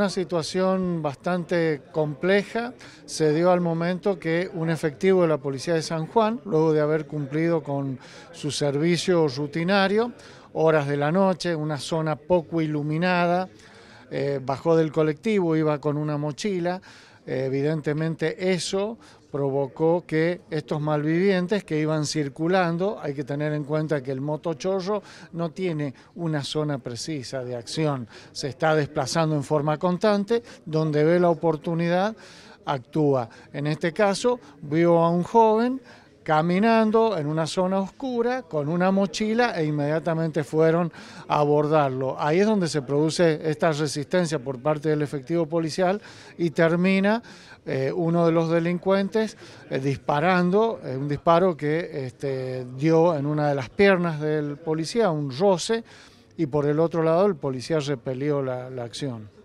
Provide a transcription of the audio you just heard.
Una situación bastante compleja se dio al momento que un efectivo de la Policía de San Juan, luego de haber cumplido con su servicio rutinario, horas de la noche, una zona poco iluminada, eh, bajó del colectivo, iba con una mochila, evidentemente eso provocó que estos malvivientes que iban circulando, hay que tener en cuenta que el motochorro no tiene una zona precisa de acción, se está desplazando en forma constante, donde ve la oportunidad actúa. En este caso, vio a un joven caminando en una zona oscura con una mochila e inmediatamente fueron a abordarlo. Ahí es donde se produce esta resistencia por parte del efectivo policial y termina eh, uno de los delincuentes eh, disparando, eh, un disparo que este, dio en una de las piernas del policía, un roce, y por el otro lado el policía repelió la acción.